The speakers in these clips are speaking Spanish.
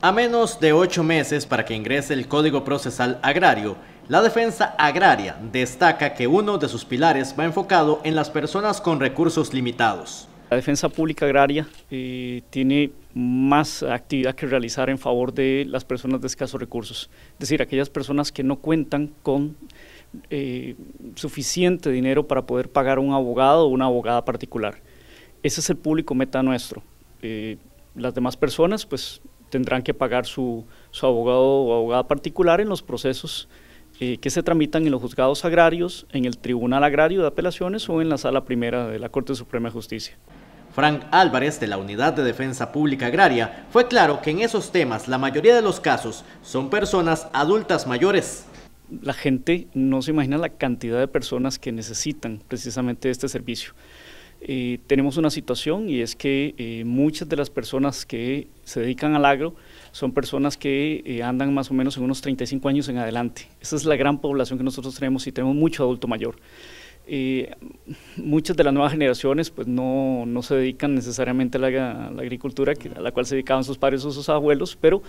A menos de ocho meses para que ingrese el Código Procesal Agrario, la defensa agraria destaca que uno de sus pilares va enfocado en las personas con recursos limitados. La defensa pública agraria eh, tiene más actividad que realizar en favor de las personas de escasos recursos, es decir, aquellas personas que no cuentan con eh, suficiente dinero para poder pagar un abogado o una abogada particular. Ese es el público meta nuestro. Eh, las demás personas, pues tendrán que pagar su, su abogado o abogada particular en los procesos eh, que se tramitan en los juzgados agrarios, en el Tribunal Agrario de Apelaciones o en la Sala Primera de la Corte Suprema de Justicia. Frank Álvarez, de la Unidad de Defensa Pública Agraria, fue claro que en esos temas la mayoría de los casos son personas adultas mayores. La gente no se imagina la cantidad de personas que necesitan precisamente este servicio. Eh, tenemos una situación y es que eh, muchas de las personas que se dedican al agro son personas que eh, andan más o menos en unos 35 años en adelante. Esa es la gran población que nosotros tenemos y tenemos mucho adulto mayor. muchas de las nuevas generaciones pues no, no se dedican necesariamente a la, agricultura que, a la cual se dedicaban sus padres o sus abuelos, pero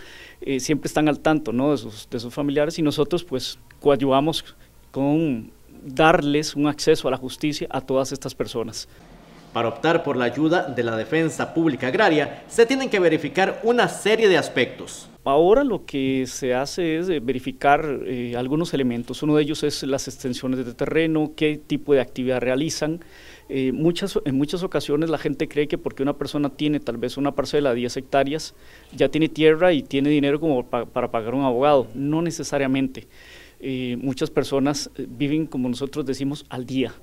siempre están al tanto ¿no? de, sus, de sus familiares y nosotros pues coadyuvamos con darles un acceso a la justicia a todas estas personas. Para optar por la ayuda de la defensa pública agraria, se tienen que verificar una serie de aspectos. Ahora lo que se hace es eh, verificar eh, algunos elementos. Uno de ellos es las extensiones de terreno, qué tipo de actividad realizan. Eh, muchas, en muchas ocasiones la gente cree que porque una persona tiene tal vez una parcela de 10 hectáreas, ya tiene tierra y tiene dinero como para pagar un abogado. No necesariamente. muchas personas viven, como nosotros decimos, al día.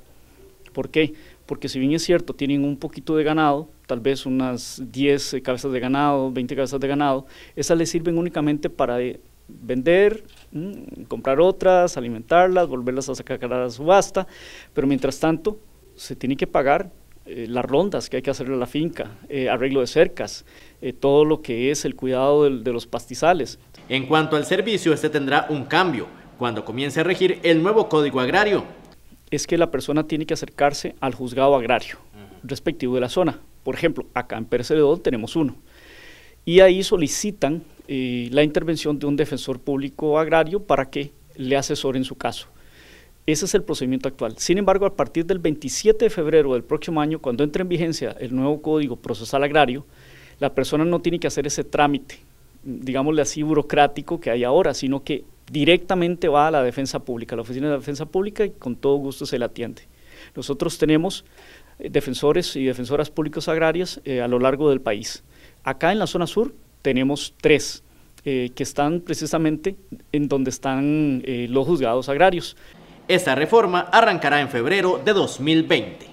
¿Por qué? porque si bien es cierto, tienen un poquito de ganado, tal vez unas 10 eh, cabezas de ganado, 20 cabezas de ganado, esas les sirven únicamente para eh, vender, mm, comprar otras, alimentarlas, volverlas a sacar a la subasta, pero mientras tanto se tiene que pagar eh, las rondas que hay que hacer en la finca, arreglo de cercas, todo lo que es el cuidado de los pastizales. En cuanto al servicio, este tendrá un cambio cuando comience a regir el nuevo Código Agrario, es que la persona tiene que acercarse al juzgado agrario respectivo de la zona. Por ejemplo, acá en Don tenemos uno. Y ahí solicitan eh, la intervención de un defensor público agrario para que le asesore en su caso. Ese es el procedimiento actual. Sin embargo, a partir del 27 de febrero del próximo año, cuando entre en vigencia el nuevo Código Procesal Agrario, la persona no tiene que hacer ese trámite digámosle así, burocrático que hay ahora, sino que directamente va a la defensa pública, a la oficina de la defensa pública y con todo gusto se la atiende. Nosotros tenemos eh, defensores y defensoras públicos agrarias eh, a lo largo del país. Acá en la zona sur tenemos tres eh, que están precisamente en donde están los juzgados agrarios. Esta reforma arrancará en febrero de 2020.